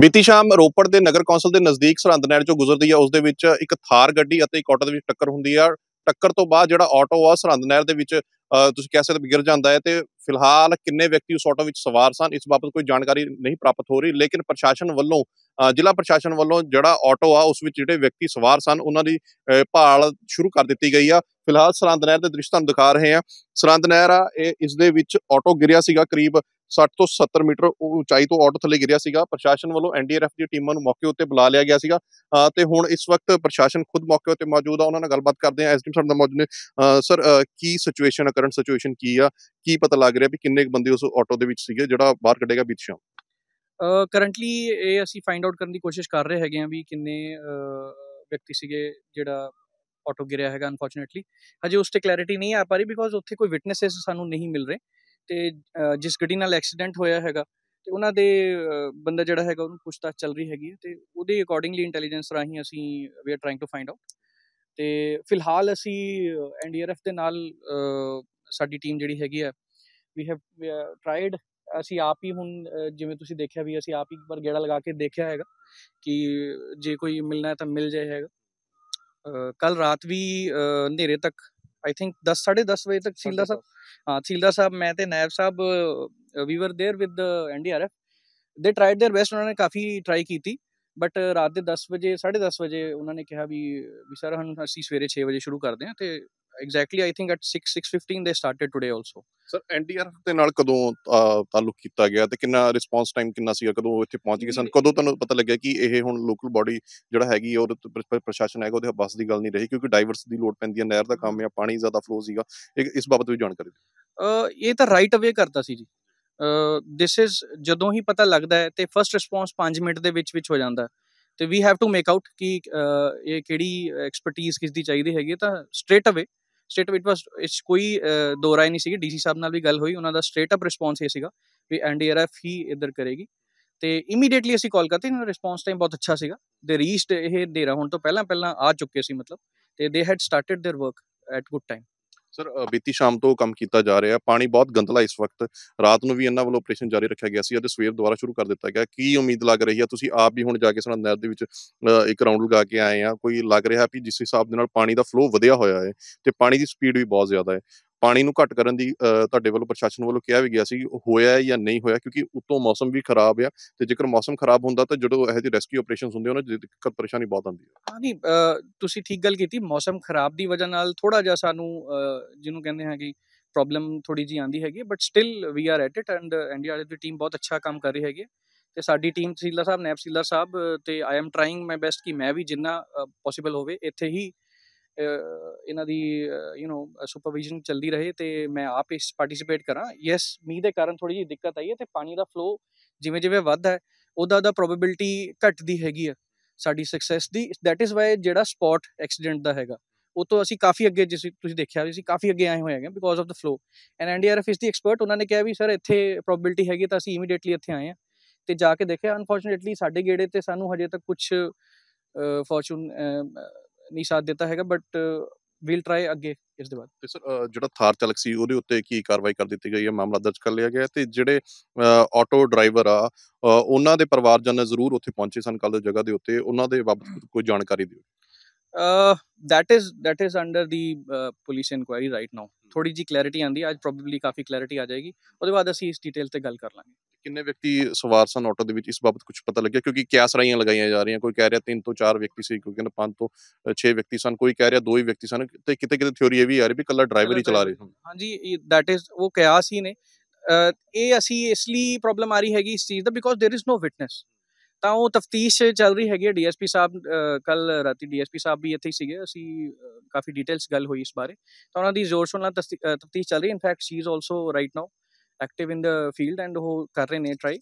ਬੀਤੀ ਸ਼ਾਮ ਰੋਪੜ ਦੇ ਨਗਰ ਕੌਂਸਲ ਦੇ ਨਜ਼ਦੀਕ ਸਰਹੰਦ ਨਹਿਰ ਚੋਂ ਗੁਜ਼ਰਦੀ ਆ ਉਸ ਦੇ ਵਿੱਚ ਇੱਕ ਥਾਰ ਗੱਡੀ ਅਤੇ ਇੱਕ ਆਟੋ ਦੇ ਵਿੱਚ ਟੱਕਰ ਹੁੰਦੀ ਆ ਟੱਕਰ ਤੋਂ ਬਾਅਦ ਜਿਹੜਾ ਆਟੋ ਆ ਸਰਹੰਦ ਨਹਿਰ ਦੇ ਵਿੱਚ ਤੁਸੀਂ ਕਹਿ ਸਕਦੇ ਗਿਰ ਜਾਂਦਾ ਹੈ ਤੇ ਫਿਲਹਾਲ ਕਿੰਨੇ ਵਿਅਕਤੀ ਉਸ ਆਟੋ ਵਿੱਚ ਸਵਾਰ ਸਨ ਇਸ ਬਾਬਤ ਕੋਈ ਜਾਣਕਾਰੀ ਨਹੀਂ ਪ੍ਰਾਪਤ ਹੋ ਰਹੀ ਲੇਕਿਨ ਪ੍ਰਸ਼ਾਸਨ ਵੱਲੋਂ ਜ਼ਿਲ੍ਹਾ ਪ੍ਰਸ਼ਾਸਨ ਵੱਲੋਂ ਜਿਹੜਾ ਆਟੋ ਆ ਉਸ ਵਿੱਚ ਜਿਹੜੇ ਵਿਅਕਤੀ ਸਵਾਰ ਸਨ ਉਹਨਾਂ ਦੀ ਭਾਲ ਸ਼ੁਰੂ ਕਰ ਦਿੱਤੀ ਗਈ ਆ ਫਿਲਹਾਲ ਸਰੰਦ ਨਹਿਰ ਦੇ ਦ੍ਰਿਸ਼ ਤੁਹਾਨੂੰ ਦਿਖਾ ਰਹੇ ਆ ਸਰੰਦ ਨਹਿਰ ਆ ਇਹ ਇਸ ਦੇ ਵਿੱਚ ਆਟੋ ਗਿਰਿਆ ਸੀਗਾ ਕਰੀਬ 60 ਤੋਂ 70 ਮੀਟਰ ਉਚਾਈ ਤੋਂ ਆਟੋ ਥੱਲੇ ਗਿਰਿਆ ਸੀਗਾ ਪ੍ਰਸ਼ਾਸਨ ਵੱਲੋਂ ਐਨਡੀਆਰਐਫ ਦੀ ਟੀਮਾਂ ਨੂੰ ਮੌਕੇ ਉੱਤੇ ਬੁਲਾ ਲਿਆ ਗਿਆ ਸੀਗਾ ਤੇ ਹੁਣ ਇਸ ਵਕਤ ਪ੍ਰਸ਼ਾਸਨ ਖੁਦ ਮੌਕੇ ਉੱਤੇ ਮੌਜੂਦ ਆ ਉਹਨਾਂ ਨਾਲ ਗੱਲਬਾਤ ਕਰਦੇ ਆ ਐਸਡੀਐਮ ਸਾਹਿਬ ਦਾ ਮੌਜੂਦ ਨੇ ਸਰ ਕੀ ਸਿਚੁਏਸ਼ਨ ਆ ਕਰੰਟ ਸਿਚੁਏਸ਼ਨ ਕੀ ਆ ਕੀ ਪਤਾ ਲੱਗ ਰਿਹਾ ਵੀ ਕਿੰਨੇ ਬੰਦੇ ਉਸ ਆਟੋ ਦੇ ਵਿੱਚ ਸੀਗੇ ਜਿਹੜਾ ਬਾਹਰ ਕੱਢੇਗਾ ਵਿੱਚ ਸ਼ਾਮ ਕਰੰਟਲੀ ਇਹ ਅਸੀਂ ਫਾਈਂਡ ਆਊਟ ਕਰਨ ਦੀ ਕੋਸ਼ਿਸ਼ ਕਰ ਰਹੇ ਹੈਗੇ ਆ ਵੀ ਕਿੰਨੇ ਵਿਅਕਤੀ ਸੀਗੇ ਜਿਹੜਾ ਆਟੋ ਗਿਰਿਆ ਹੈਗਾ ਅਨਫੋਰਚੂਨੇਟਲੀ ਹਜੇ ਉਸ ਤੇ ਕਲੈਰਿਟੀ ਨਹੀਂ ਆ ਪਾ ਰਹੀ ਬਿਕੋਜ਼ ਉੱਥੇ ਕੋਈ ਵਿਟਨੈਸਸ ਸਾਨੂੰ ਨਹੀਂ ਮਿਲ ਰਹੇ ਤੇ ਜਿਸ ਗੱਡੀ ਨਾਲ ਐਕਸੀਡੈਂਟ ਹੋਇਆ ਹੈਗਾ ਤੇ ਉਹਨਾਂ ਦੇ ਬੰਦਾ ਜਿਹੜਾ ਹੈਗਾ ਉਹਨੂੰ ਪੁੱਛਤਾ ਚੱਲ ਰਹੀ ਹੈਗੀ ਤੇ ਉਹਦੇ ਅਕੋਰਡਿੰਗਲੀ ਇੰਟੈਲੀਜੈਂਸ ਰਾਹੀਂ ਅਸੀਂ we are trying to find out ਤੇ ਫਿਲਹਾਲ ਅਸੀਂ ਐਨਡੀਆਰਐਫ ਦੇ ਨਾਲ ਸਾਡੀ ਟੀਮ ਜਿਹੜੀ ਹੈਗੀ ਆ ਵੀ ਹੈਵ ਟ੍ਰਾਈਡ ਅਸੀਂ ਆਪ ਹੀ ਹੁਣ ਜਿਵੇਂ ਤੁਸੀਂ ਦੇਖਿਆ ਵੀ ਅਸੀਂ ਆਪ ਹੀ ਇੱਕ ਵਾਰ ਗੇੜਾ ਲਗਾ ਕੇ ਦੇਖਿਆ ਹੈਗਾ ਕਿ ਜੇ ਕੋਈ ਮਿਲਣਾ ਹੈ ਤਾਂ ਮਿਲ ਜਾਏਗਾ ਕੱਲ ਰਾਤ ਵੀ ਹਨੇਰੇ ਤੱਕ ਆਈ ਥਿੰਕ 10 10:30 ਵਜੇ ਤੱਕ ਸੀਲਦਾ ਸਾਹਿਬ ਹਾਂ ਸੀਲਦਾ ਸਾਹਿਬ ਮੈਂ ਤੇ ਨਾਇਬ ਸਾਹਿਬ we were there with NDRF they tried their best ਉਹਨਾਂ ਨੇ ਕਾਫੀ ਟਰਾਈ ਕੀਤੀ ਬਟ ਰਾਤ ਦੇ 10 ਵਜੇ 10:30 ਵਜੇ ਉਹਨਾਂ ਨੇ ਕਿਹਾ ਵੀ ਵੀ ਸਰ ਹਨ ਅਸੀਂ ਸਵੇਰੇ 6 ਵਜੇ ਸ਼ੁਰੂ ਕਰਦੇ ਹਾਂ ਤੇ exactly I think at 6 6:15 they started today also sir NDRF ਦੇ ਨਾਲ ਕਦੋਂ ਤਾਲੁਕ ਕੀਤਾ ਗਿਆ ਤੇ ਕਿੰਨਾ ਰਿਸਪੌਂਸ ਟਾਈਮ ਕਿੰਨਾ ਸੀਗਾ ਕਦੋਂ ਉਹ ਇੱਥੇ ਪਹੁੰਚ ਗਏ ਸਨ ਕਦੋਂ ਤੁਹਾਨੂੰ ਪਤਾ ਲੱਗਿਆ ਕਿ ਇਹ ਹੁਣ ਲੋਕਲ ਬਾਡੀ ਜਿਹੜਾ ਹੈਗੀ ਔਰ ਪ੍ਰਸ਼ਾਸਨ ਹੈਗਾ ਉਹਦੇ ਬਸ ਦੀ ਗੱਲ ਨਹੀਂ ਰਹੀ ਕਿਉਂਕਿ ਡਾਈਵਰਸ ਦੀ ਲੋਡ ਪੈਂਦੀ ਹੈ ਨਹਿਰ ਦਾ ਕੰਮ ਹੈ ਪਾਣੀ ਜ਼ਿਆਦਾ ਫਲੋ ਸੀਗਾ ਇਸ ਬਾਬਤ ਵੀ ਜਾਣਕਾਰੀ ਦਿਓ ਇਹ ਤਾਂ ਰਾਈਟ ਅਵੇ ਕਰਦਾ ਸੀ ਜੀ ਦਿਸ ਇਜ਼ ਜਦੋਂ ਹੀ ਪਤਾ ਲੱਗਦਾ ਹੈ ਤੇ ਫਰਸਟ ਰਿਸਪੌਂਸ 5 ਮਿੰਟ ਦੇ ਵਿੱਚ ਵਿੱਚ ਹੋ ਜਾਂਦਾ ਤੇ we have to make out ਕਿ ਇਹ ਕਿਹੜੀ ਐਕਸਪਰਟਿਜ਼ ਕਿਸ ਦੀ ਚਾਹੀਦੀ ਹੈਗੀ ਤਾਂ ਸਟ੍ਰੇਟ ਅਵੇ ਸਟੇਟ ਇਟ ਵਾਸ ਇਟਸ ਕੋਈ ਦੋ ਨਹੀਂ ਸੀਗੀ ਡੀਸੀ ਸਾਹਿਬ ਨਾਲ ਵੀ ਗੱਲ ਹੋਈ ਉਹਨਾਂ ਦਾ ਸਟ੍ਰੇਟ ਅਪ ਰਿਸਪੌਂਸ ਇਹ ਸੀਗਾ ਵੀ ਐਨਡੀਆਰਐਫ ਹੀ ਇਧਰ ਕਰੇਗੀ ਤੇ ਇਮੀਡੀਏਟਲੀ ਅਸੀਂ ਕਾਲ ਕਰਤੀ ਇਹਨਾਂ ਦਾ ਰਿਸਪੌਂਸ ਟਾਈਮ ਬਹੁਤ ਅੱਛਾ ਸੀਗਾ ਦੇ ਰੀਚਡ ਇਹ ਦੇਰਾ ਹੁਣ ਤੋਂ ਪਹਿਲਾਂ ਪਹਿਲਾਂ ਆ ਚੁੱਕੇ ਸੀ ਮਤਲਬ ਤੇ they had started their work at good time sir ਬੀਤੀ ਸ਼ਾਮ ਤੋਂ ਕੰਮ ਕੀਤਾ ਜਾ ਰਿਹਾ ਪਾਣੀ ਬਹੁਤ ਗੰਦਲਾ ਇਸ ਵਕਤ ਰਾਤ ਨੂੰ ਵੀ ਇਹਨਾਂ ਵੱਲੋਂ ਆਪਰੇਸ਼ਨ ਜਾਰੀ ਰੱਖਿਆ ਗਿਆ ਸੀ ਅਤੇ ਸਵੇਰ ਦੁਬਾਰਾ ਸ਼ੁਰੂ ਕਰ ਦਿੱਤਾ ਗਿਆ ਕੀ ਉਮੀਦ ਲੱਗ ਰਹੀ ਹੈ ਤੁਸੀਂ ਆਪ ਵੀ ਹੁਣ ਜਾ ਕੇ ਸਣਾ ਨਹਿਰ ਦੇ ਵਿੱਚ ਇੱਕ ਰਾਉਂਡ ਲਗਾ ਕੇ ਆਏ ਆ ਕੋਈ ਲੱਗ ਰਿਹਾ ਵੀ ਜਿਸ ਹਿਸਾਬ ਦੇ ਨਾਲ ਪਾਣੀ ਦਾ ਫਲੋ ਵਧਿਆ ਹੋਇਆ ਹੈ ਤੇ ਪਾਣੀ ਦੀ ਸਪੀਡ ਵੀ ਬਹੁਤ ਜ਼ਿਆਦਾ ਹੈ ਪਾਣੀ ਨੂੰ ਘਟ ਕਰਨ ਦੀ ਤੁਹਾਡੇ ਵੱਲੋਂ ਪ੍ਰਸ਼ਾਸਨ ਵੱਲੋਂ ਕਿਹਾ ਵੀ ਗਿਆ ਸੀ ਹੋਇਆ ਹੈ ਜਾਂ ਨਹੀਂ ਹੋਇਆ ਕਿਉਂਕਿ ਉਤੋਂ ਮੌਸਮ ਵੀ ਖਰਾਬ ਆ ਤੇ ਜੇਕਰ ਮੌਸਮ ਖਰਾਬ ਹੁੰਦਾ ਤਾਂ ਜਦੋਂ ਇਹ ਜਿਹੇ ਰੈਸਕਿਊ ਆਪਰੇਸ਼ਨਸ ਹੁੰਦੇ ਉਹਨਾਂ ਦੀ ਦਿੱਕਤ ਪਰੇਸ਼ਾਨੀ ਬਹੁਤ ਆਉਂਦੀ ਹੈ ਹਾਂ ਨਹੀਂ ਤੁਸੀਂ ਠੀਕ ਗੱਲ ਕੀਤੀ ਮੌਸਮ ਖਰਾਬ ਦੀ ਵਜ੍ਹਾ ਨਾਲ ਥੋੜਾ ਜਿਹਾ ਸਾਨੂੰ ਜਿਹਨੂੰ ਕਹਿੰਦੇ ਹਾਂ ਕਿ ਪ੍ਰੋਬਲਮ ਥੋੜੀ ਜੀ ਆਂਦੀ ਹੈਗੀ but still we are at it and NDRF ਦੀ ਟੀਮ ਬਹੁਤ ਅੱਛਾ ਕੰਮ ਕਰ ਰਹੀ ਹੈਗੀ ਤੇ ਸਾਡੀ ਟੀਮ ਸੀਲਾ ਸਾਹਿਬ ਨੈਪ ਸੀਲਾ ਸਾਹਿਬ ਤੇ I am trying my best ਕਿ ਮੈਂ ਵੀ ਜਿੰਨਾ ਪੋਸੀਬਲ ਹੋਵੇ ਇੱਥੇ ਹੀ ਇਹਨਾਂ ਦੀ ਯੂ نو ਸੁਪਰਵਿਜ਼ਨ ਚੱਲਦੀ ਰਹੇ ਤੇ ਮੈਂ ਆਪ ਇਸ ਪਾਰਟਿਸਿਪੇਟ ਕਰਾਂ ਯੈਸ ਮੀ ਦੇ ਕਾਰਨ ਥੋੜੀ ਜਿਹੀ ਦਿੱਕਤ ਆਈ ਹੈ ਤੇ ਪਾਣੀ ਦਾ ਫਲੋ ਜਿਵੇਂ ਜਿਵੇਂ ਵੱਧਦਾ ਹੈ ਉਹਦਾ ਦਾ ਪ੍ਰੋਬੈਬਿਲਟੀ ਘਟਦੀ ਹੈਗੀ ਹੈ ਸਾਡੀ ਸਕਸੈਸ ਦੀ ਥੈਟ ਇਜ਼ ਵਾਈ ਜਿਹੜਾ ਸਪੌਟ ਐਕਸੀਡੈਂਟ ਦਾ ਹੈਗਾ ਉਹ ਤੋਂ ਅਸੀਂ ਕਾਫੀ ਅੱਗੇ ਜਿਸ ਤੁਸੀਂ ਦੇਖਿਆ ਸੀ ਕਾਫੀ ਅੱਗੇ ਆਏ ਹੋਏ ਹੈਗੇ because of the flow and NDRF ਇਸ ਦੀ ਐਕਸਪਰਟ ਉਹਨਾਂ ਨੇ ਕਿਹਾ ਵੀ ਸਰ ਇੱਥੇ ਪ੍ਰੋਬੈਬਿਲਟੀ ਹੈਗੀ ਤਾਂ ਅਸੀਂ ਇਮੀਡੀਏਟਲੀ ਇੱਥੇ ਆਏ ਆ ਤੇ ਜਾ ਕੇ ਦੇਖਿਆ ਅਨਫੋਰਚੂਨੇਟਲੀ ਸਾਡੇ ਗੇੜੇ ਤੇ ਸਾਨੂੰ ਹਜੇ ਤੱਕ ਕੁਝ ਫੋਰਚੂਨ ਨਹੀਂ ਸਾਥ ਦਿੱਤਾ ਹੈਗਾ ਬਟ ਵੀਲ ਟਰਾਈ ਅੱਗੇ ਇਸ ਦੇ ਬਾਅਦ ਤੇ ਸਰ ਜਿਹੜਾ ਥਾਰ ਚਾਲਕ ਸੀ ਉਹਦੇ ਉੱਤੇ ਕੀ ਕਾਰਵਾਈ ਕਰ ਦਿੱਤੀ ਗਈ ਹੈ ਮਾਮਲਾ ਦਰਜ ਕਰ ਲਿਆ ਗਿਆ ਤੇ ਜਿਹੜੇ ਆਟੋ ਡਰਾਈਵਰ ਆ ਉਹਨਾਂ ਦੇ ਪਰਿਵਾਰਜਨ ਜ਼ਰੂਰ ਉੱਥੇ ਪਹੁੰਚੇ ਸਨ ਕੱਲ ਜਗ੍ਹਾ ਦੇ ਉੱਤੇ ਉਹਨਾਂ ਦੇ ਬਾਬਤ ਕੋਈ ਜਾਣਕਾਰੀ ਦਿਓ that is that is under the police inquiry right now ਥੋੜੀ ਜੀ ਕਲੈਰਿਟੀ ਆਂਦੀ ਅੱਜ ਪ੍ਰੋਬਬਲੀ ਕਾਫੀ ਕਲੈਰਿਟੀ ਆ ਜਾਏਗੀ ਉਹਦੇ ਬਾਅਦ ਅਸੀਂ ਇਸ ਡਿਟੇਲ ਤੇ ਗੱਲ ਕਰ ਲਾਂਗੇ ਕਿੰਨੇ ਵਿਅਕਤੀ ਸਵਾਰ ਸਨ ਆਟੋ ਦੇ ਵਿੱਚ ਇਸ ਬਾਬਤ ਕੁਝ ਪਤਾ ਲੱਗਿਆ ਕਿਉਂਕਿ ਕਿਆਸ ਰਾਈਆਂ ਲਗਾਈਆਂ ਜਾ ਰਹੀਆਂ ਕੋਈ ਕਹਿ ਰਿਹਾ 3 ਤੋਂ 4 ਵਿਅਕਤੀ ਸੀ ਕੋਈ ਕਹਿੰਦਾ 5 ਤੋਂ 6 ਵਿਅਕਤੀ ਸਨ ਕੋਈ ਕਹਿ ਰਿਹਾ 2 ਹੀ ਵਿਅਕਤੀ ਸਨ ਤੇ ਕਿਤੇ ਕਿਤੇ ਥਿਉਰੀ ਇਹ ਵੀ ਆ ਰਹੀ ਵੀ ਕੱਲਾ ਡਰਾਈਵਰ ਹੀ ਚਲਾ ਰਹੇ ਹਨ ਹਾਂਜੀ ਦੈਟ ਇਜ਼ ਉਹ ਕਿਆਸ ਹੀ ਨੇ ਇਹ ਅਸੀਂ ਇਸ ਲਈ ਪ੍ਰੋਬਲਮ ਆ ਰਹੀ ਹੈਗੀ ਇਸ ਚੀਜ਼ ਦਾ because there is no witness ਤਾਂ ਉਹ ਤਫਤੀਸ਼ ਚੱਲ ਰਹੀ ਹੈਗੀ ਡੀਐਸਪੀ ਸਾਹਿਬ ਕੱਲ ਰਾਤੀ ਡੀਐਸਪੀ ਸਾਹਿਬ ਵੀ ਇੱਥੇ ਸੀਗੇ ਅਸੀਂ ਕਾਫੀ ਡੀਟੇਲਸ ਗੱਲ ਹੋਈ ਇਸ ਬਾਰੇ ਤਾਂ ਉਹਨਾਂ ਦੀ ਜ਼ੋਰ ਸੁਣਨਾ ਨਾਲ ਤਫਤੀਸ਼ ਚੱਲ ਰਹੀ in fact she is also right now active in the field and वो कर रहे हैं ट्राई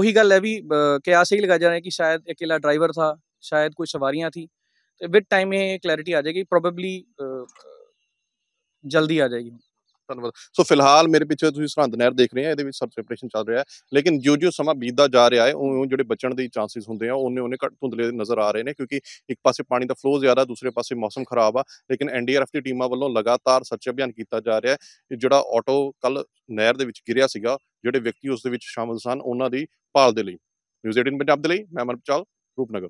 उही गल है भी क्या सही लगा जा रहा है कि शायद अकेला ड्राइवर था शायद कोई सवारिया थी तो विद टाइम ये क्लैरिटी आ जाएगी प्रोबेबली जल्दी आ जाएगी हूँ ਧੰਨਵਾਦ ਸੋ ਫਿਲਹਾਲ ਮੇਰੇ ਪਿੱਛੇ ਤੁਸੀਂ ਸਰਹੰਦ ਨਹਿਰ ਦੇਖ ਰਹੇ ਆ ਇਹਦੇ ਵਿੱਚ ਸਰਚ ਆਪਰੇਸ਼ਨ ਚੱਲ ਰਿਹਾ ਹੈ ਲੇਕਿਨ ਜਿਉਂ-ਜਿਉਂ ਸਮਾਂ ਬੀਤਦਾ ਜਾ ਰਿਹਾ ਹੈ ਉਹ ਜਿਹੜੇ ਬਚਣ ਦੇ ਚਾਂਸਸ ਹੁੰਦੇ ਆ ਉਹਨੇ-ਉਹਨੇ ਘਟ ਧੁੰਦਲੇ ਨਜ਼ਰ ਆ ਰਹੇ ਨੇ ਕਿਉਂਕਿ ਇੱਕ ਪਾਸੇ ਪਾਣੀ ਦਾ ਫਲੋ ਜ਼ਿਆਦਾ ਦੂਸਰੇ ਪਾਸੇ ਮੌਸਮ ਖਰਾਬ ਆ ਲੇਕਿਨ ਐਨਡੀਆਰਐਫ ਦੀ ਟੀਮਾਂ ਵੱਲੋਂ ਲਗਾਤਾਰ ਸਰਚ ਅਭਿਆਨ ਕੀਤਾ ਜਾ ਰਿਹਾ ਹੈ ਜਿਹੜਾ ਆਟੋ ਕੱਲ ਨਹਿਰ ਦੇ ਵਿੱਚ ਗਿਰਿਆ ਸੀਗਾ ਜਿਹੜੇ ਵਿਅਕਤੀ ਉਸ ਦੇ ਵਿੱਚ ਸ਼ਾਮਲ ਸਨ ਉਹਨਾਂ ਦੀ ਭਾਲ ਦੇ ਲਈ ਨਿਊਜ਼ 18 ਪੰਜਾਬ ਦੇ ਲਈ ਮੈਂ ਮਨਪ੍ਰਚਾਲ ਰੂਪਨਗਰ